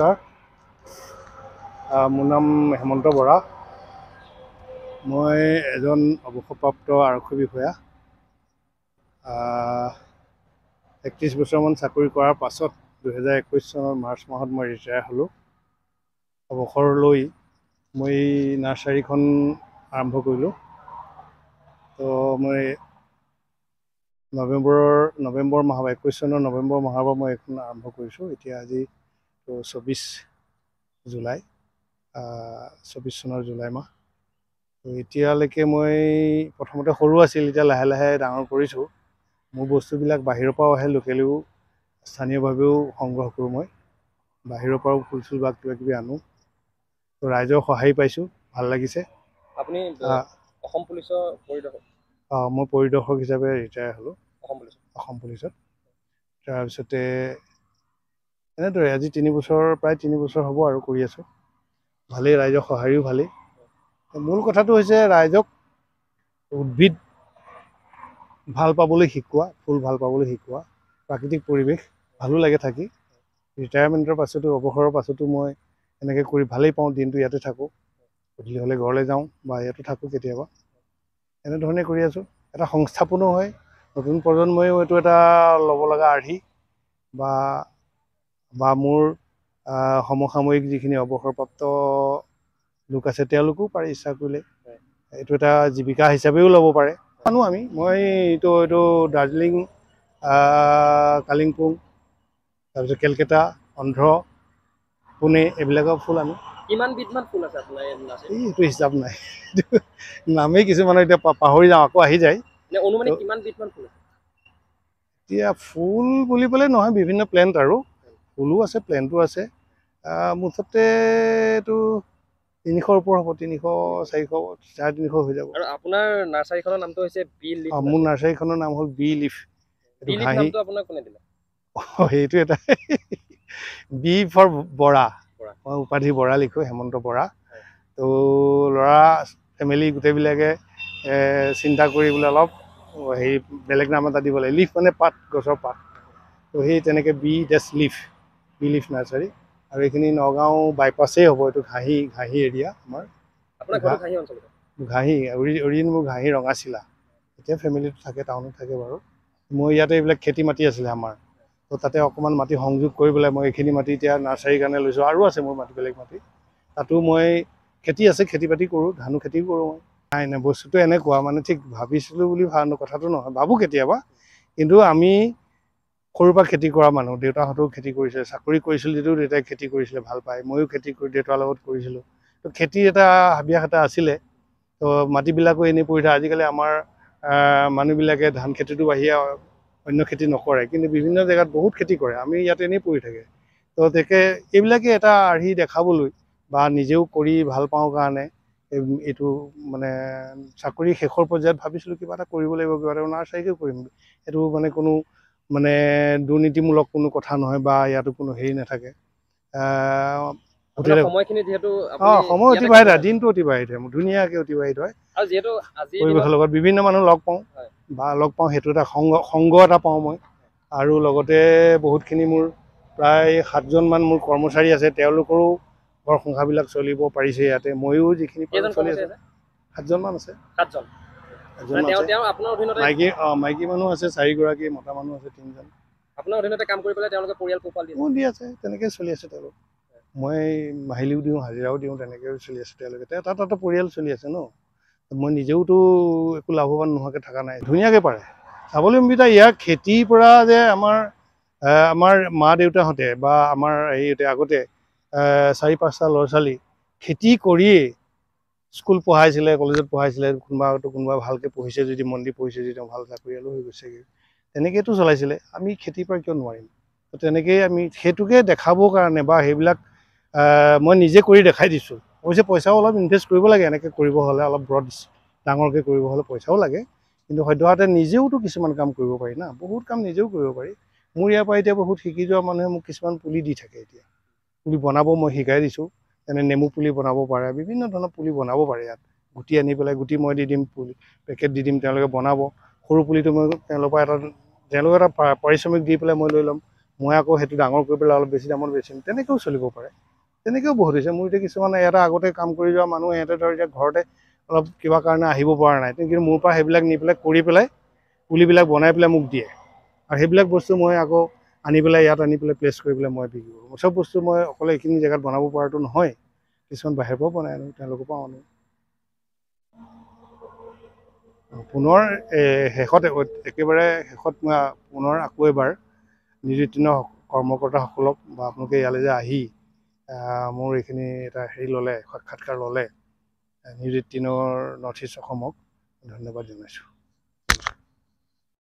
নমস্কাৰ মোৰ নাম হেমন্ত বৰা মই এজন অৱসৰপ্ৰাপ্ত আৰক্ষী বিষয়া একত্ৰিছ বছৰমান চাকৰি কৰাৰ পাছত দুহেজাৰ একৈছ চনৰ মাৰ্চ মাহত মই ৰিটায়াৰ হ'লোঁ অৱসৰ লৈ মই নাৰ্চাৰীখন আৰম্ভ কৰিলোঁ তো মই নৱেম্বৰৰ নৱেম্বৰ মাহৰ একৈছ চনৰ নৱেম্বৰ মাহৰ পৰা মই এইখন আৰম্ভ কৰিছোঁ এতিয়া আজি তো চৌবিছ জুলাই চৌবিছ চনৰ জুলাই মাহ তো এতিয়ালৈকে মই প্ৰথমতে সৰু আছিল এতিয়া লাহে লাহে ডাঙৰ কৰিছোঁ মোৰ বস্তুবিলাক বাহিৰৰ পৰাও আহে লোকেলেও স্থানীয়ভাৱেও সংগ্ৰহ কৰোঁ মই বাহিৰৰ পৰাও ফুল চুল বা কিবা কিবি আনো তো ৰাইজৰ সহায় পাইছোঁ ভাল লাগিছে আপুনি অসম পুলিচৰ পৰিদৰ্শক অঁ মই পৰিদৰ্শক হিচাপে ৰিটায়াৰ হ'লোঁ অসম পুলিচত তাৰপিছতে এনেদৰে আজি তিনি বছৰ প্ৰায় তিনি বছৰ হ'ব আৰু কৰি আছোঁ ভালেই ৰাইজক সঁহাৰিও ভালেই মূল কথাটো হৈছে ৰাইজক উদ্ভিদ ভাল পাবলৈ শিকোৱা ফুল ভাল পাবলৈ শিকোৱা প্ৰাকৃতিক পৰিৱেশ ভালো লাগে থাকি ৰিটায়াৰমেণ্টৰ পাছতো অৱসৰৰ পাছতো মই এনেকৈ কৰি ভালেই পাওঁ দিনটো ইয়াতে থাকোঁ গধূলি হ'লে ঘৰলৈ যাওঁ বা ইয়াতো থাকোঁ কেতিয়াবা এনেধৰণে কৰি আছোঁ এটা সংস্থাপনো হয় নতুন প্ৰজন্ময়ো এইটো এটা ল'ব লগা আৰ্হি বা বা মোৰ সমসাময়িক যিখিনি অৱসৰপ্ৰাপ্ত লোক আছে তেওঁলোকেও পাৰে ইচ্ছা কৰিলে এইটো এটা জীৱিকা হিচাপেও ল'ব পাৰে মানো আমি মই এইটো এইটো দাৰ্জিলিং কালিম্পং তাৰপিছত কেলকেটা অন্ধ্ৰ পুনে এইবিলাকৰ ফুল আনো এইটো হিচাপ নাই নামেই কিছুমানৰ এতিয়া পাহৰি যাওঁ আকৌ আহি যায় এতিয়া ফুল বুলিবলৈ নহয় বিভিন্ন প্লেণ্ট আৰু ফুলো আছে প্লেনটো আছে মুঠতে এইটো তিনিশৰ ওপৰত হ'ব তিনিশ চাৰিশ চাৰে তিনিশ হৈ যাব নামটো হৈছে মোৰ নাৰ্চাৰীখনৰ নাম হ'ল বি লিফ সেইটো এটা বি ফৰ বৰা মই উপাধি বৰা লিখোঁ হেমন্ত বৰা তো ল'ৰা ফেমিলি গোটেইবিলাকে চিন্তা কৰি বোলে অলপ হেৰি বেলেগ নাম এটা দিব লাগে লিফ মানে পাত গছৰ পাত তো সেই তেনেকৈ বি ডেছ লিফ বিলিফ নাৰ্চাৰী আৰু এইখিনি নগাঁও বাইপাছেই হ'ব এইটো ঘাঁহি ঘাঁহি এৰিয়া আমাৰ ঘাঁহি মোৰ ঘাঁহি ৰঙাচিলা এতিয়া ফেমিলিটো থাকে টাউনত থাকে বাৰু মোৰ ইয়াতে এইবিলাক খেতি মাটি আছিলে আমাৰ তো তাতে অকণমান মাটি সংযোগ কৰি পেলাই মই এইখিনি মাটি এতিয়া নাৰ্চাৰীৰ কাৰণে লৈছোঁ আৰু আছে মোৰ মাটি বেলেগ মাটি তাতো মই খেতি আছে খেতি বাতি কৰোঁ ধানো খেতিও কৰোঁ মই নাই নাই বস্তুটো এনেকুৱা মানে ঠিক ভাবিছিলোঁ বুলি ভাল কথাটো নহয় ভাবোঁ কেতিয়াবা কিন্তু আমি সৰুৰ পৰা খেতি কৰা মানুহ দেউতাহঁতেও খেতি কৰিছিলে চাকৰি কৰিছিল যদিও দেউতাই খেতি কৰিছিলে ভাল পায় ময়ো খেতি কৰি দেউতাৰ লগত কৰিছিলোঁ তো খেতি এটা হাবিয়াস এটা আছিলে তো মাটিবিলাকো এনেই পৰি থাকে আজিকালি আমাৰ মানুহবিলাকে ধান খেতিটো বাহিৰে অন্য খেতি নকৰে কিন্তু বিভিন্ন জেগাত বহুত খেতি কৰে আমি ইয়াত এনেই পৰি থাকে তো তেখে এইবিলাকে এটা আৰ্হি দেখাবলৈ বা নিজেও কৰি ভাল পাওঁ কাৰণে এইটো মানে চাকৰি শেষৰ পৰ্যায়ত ভাবিছিলোঁ কিবা এটা কৰিব লাগিব কিবা এটা নাৰ্চাৰীকে কৰিম এইটো মানে কোনো মানে দুৰ্নীতিমূলক কোনো কথা নহয় বা ইয়াতো কোনো হেৰি নাথাকে সময় অতিবাহিত হয় দিনটো অতিবাহিত হয় ধুনীয়াকৈ অতিবাহিত হয় পৰিৱেশৰ লগত বিভিন্ন মানুহ লগ পাওঁ বা লগ পাওঁ সেইটো এটা সংগ সংগ এটা পাওঁ মই আৰু লগতে বহুতখিনি মোৰ প্ৰায় সাতজনমান মোৰ কৰ্মচাৰী আছে তেওঁলোকৰো ঘৰ সংসাৰবিলাক চলিব পাৰিছে ইয়াতে ময়ো যিখিনি আছে সাতজনমান আছে মাইকী মানুহ আছে চাৰিগৰাকী মতা মানুহ আছে তিনিজন আপোনাৰ অধীনতে কাম কৰি পেলাই তেওঁলোকে পৰিয়াল পোহপাল দিয়ে দি আছে তেনেকে চলি আছে তেওঁলোক মই মাহিলীও দিওঁ হাজিৰাও দিওঁ তেনেকৈও চলি আছে তেওঁলোকে এটা এটা পৰিয়াল চলি আছে ন মই নিজেওতো একো লাভৱান নোহোৱাকৈ থকা নাই ধুনীয়াকৈ পাৰে স্বাৱলম্বিতা ইয়াৰ খেতিৰ পৰা যে আমাৰ আমাৰ মা দেউতাহঁতে বা আমাৰ হেৰিহঁতে আগতে চাৰি পাঁচটা ল'ৰা ছোৱালী খেতি কৰিয়েই স্কুল পঢ়াইছিলে কলেজত পঢ়াইছিলে কোনোবা কোনোবা ভালকৈ পঢ়িছে যদি মন্দিৰ পঢ়িছে যদি তেওঁ ভাল চাকৰিয়ালো হৈ গৈছেগৈ তেনেকৈয়েতো চলাইছিলে আমি খেতিৰ পৰা কিয় নোৱাৰিম তেনেকেই আমি সেইটোকে দেখাবৰ কাৰণে বা সেইবিলাক মই নিজে কৰি দেখাই দিছোঁ অৱশ্যে পইচাও অলপ ইনভেষ্ট কৰিব লাগে এনেকৈ কৰিব হ'লে অলপ ব্ৰড ডাঙৰকৈ কৰিব হ'লে পইচাও লাগে কিন্তু সদ্যহতে নিজেওতো কিছুমান কাম কৰিব পাৰি না বহুত কাম নিজেও কৰিব পাৰি মোৰ ইয়াৰ পৰা এতিয়া বহুত শিকি যোৱা মানুহে মোক কিছুমান পুলি দি থাকে এতিয়া পুলি বনাব মই শিকাই দিছোঁ যেনে নেমু পুলি বনাব পাৰে বিভিন্ন ধৰণৰ পুলি বনাব পাৰে ইয়াত গুটি আনি পেলাই গুটি মই দি দিম পুলি পেকেট দি দিম তেওঁলোকে বনাব সৰু পুলিটো মই তেওঁলোকৰ পৰা এটা তেওঁলোকে এটা পাৰিশ্ৰমিক দি পেলাই মই লৈ ল'ম মই আকৌ সেইটো ডাঙৰ কৰি পেলাই অলপ বেছি দামত বেচিম তেনেকৈও চলিব পাৰে তেনেকৈও বহুত হৈছে মোৰ এতিয়া কিছুমান ইয়াতে আগতে কাম কৰি যোৱা মানুহ ইহঁতে ধৰক এতিয়া ঘৰতে অলপ কিবা কাৰণে আহিব পৰা নাই কিন্তু মোৰ পৰা সেইবিলাক নি পেলাই কৰি পেলাই পুলিবিলাক বনাই পেলাই মোক দিয়ে আৰু সেইবিলাক বস্তু মই আকৌ আনি পেলাই ইয়াত আনি পেলাই প্লেচ কৰি পেলাই মই বিক্ৰী কৰোঁ চব বস্তু মই অকলে এইখিনি জেগাত বনাব পৰাটো নহয় কিছুমান বাহিৰৰ পৰাও বনাই আনো তেওঁলোকৰ পৰাও আনো পুনৰ শেষত একেবাৰে শেষত মই পুনৰ আকৌ এবাৰ নিযুক্তিৰ কৰ্মকৰ্তাসকলক বা আপোনালোকে ইয়ালৈ যে আহি মোৰ এইখিনি এটা হেৰি ল'লে সাক্ষাৎকাৰ ল'লে নিযুক্তিৰ নৰ্থ ইষ্ট অসমক ধন্যবাদ জনাইছোঁ